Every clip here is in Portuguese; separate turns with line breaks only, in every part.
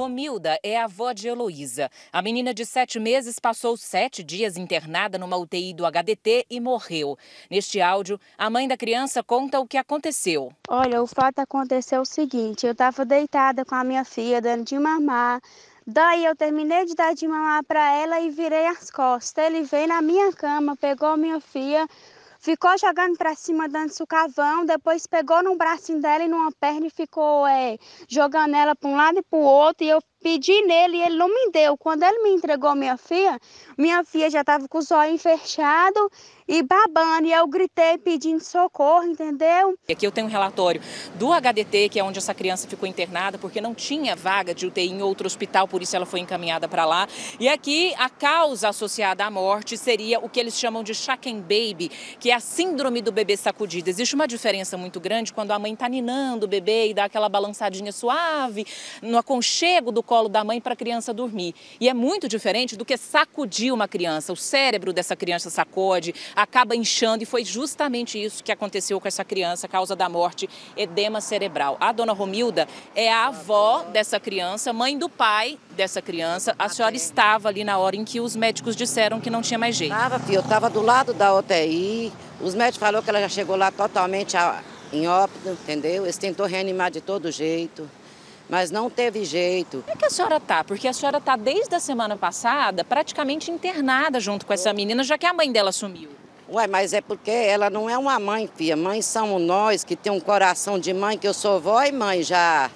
Romilda é avó de Heloísa. A menina de sete meses passou sete dias internada numa UTI do HDT e morreu. Neste áudio, a mãe da criança conta o que aconteceu.
Olha, o fato aconteceu o seguinte: eu estava deitada com a minha filha, dando de mamar. Daí eu terminei de dar de mamar para ela e virei as costas. Ele veio na minha cama, pegou a minha filha ficou jogando para cima, dando socavão, depois pegou no bracinho dela e numa perna e ficou é, jogando ela para um lado e para o outro. E eu pedi nele e ele não me deu. Quando ele me entregou minha filha, minha filha já estava com os olhos fechados e babando. E eu gritei pedindo socorro, entendeu?
Aqui eu tenho um relatório do HDT, que é onde essa criança ficou internada, porque não tinha vaga de UTI em outro hospital, por isso ela foi encaminhada para lá. E aqui a causa associada à morte seria o que eles chamam de shaken baby, que é a síndrome do bebê sacudido. Existe uma diferença muito grande quando a mãe está ninando o bebê e dá aquela balançadinha suave no aconchego do colo da mãe para a criança dormir. E é muito diferente do que sacudir uma criança. O cérebro dessa criança sacode, acaba inchando e foi justamente isso que aconteceu com essa criança, causa da morte, edema cerebral. A dona Romilda é a avó dessa criança, mãe do pai dessa criança. A senhora tá estava ali na hora em que os médicos disseram que não tinha mais jeito. Estava, filho, eu
estava do lado da UTI. Os médicos falaram que ela já chegou lá totalmente em óbito, entendeu? Eles tentou reanimar de todo jeito mas não teve jeito.
Como é que a senhora tá? Porque a senhora tá desde a semana passada praticamente internada junto com essa menina, já que a mãe dela sumiu.
Ué, mas é porque ela não é uma mãe, filha. Mães são nós que tem um coração de mãe, que eu sou vó e mãe já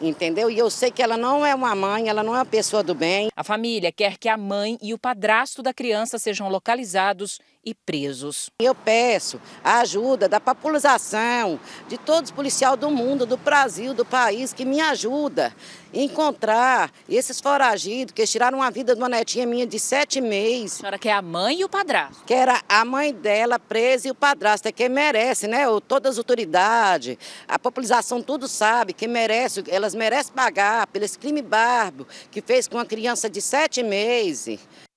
entendeu? E eu sei que ela não
é uma mãe, ela não é uma pessoa do bem. A família quer que a mãe e o padrasto da criança sejam localizados e
presos. Eu peço
a ajuda da população,
de todos os policiais do mundo, do Brasil, do país, que me ajuda a encontrar esses foragidos que tiraram a vida de uma netinha minha de sete meses. A senhora quer a
mãe e o padrasto?
Que era a mãe dela presa e o padrasto, é quem merece, né? Todas as autoridades, a população tudo sabe que merece, elas merece pagar pelo crime barbo que fez com uma criança de sete meses.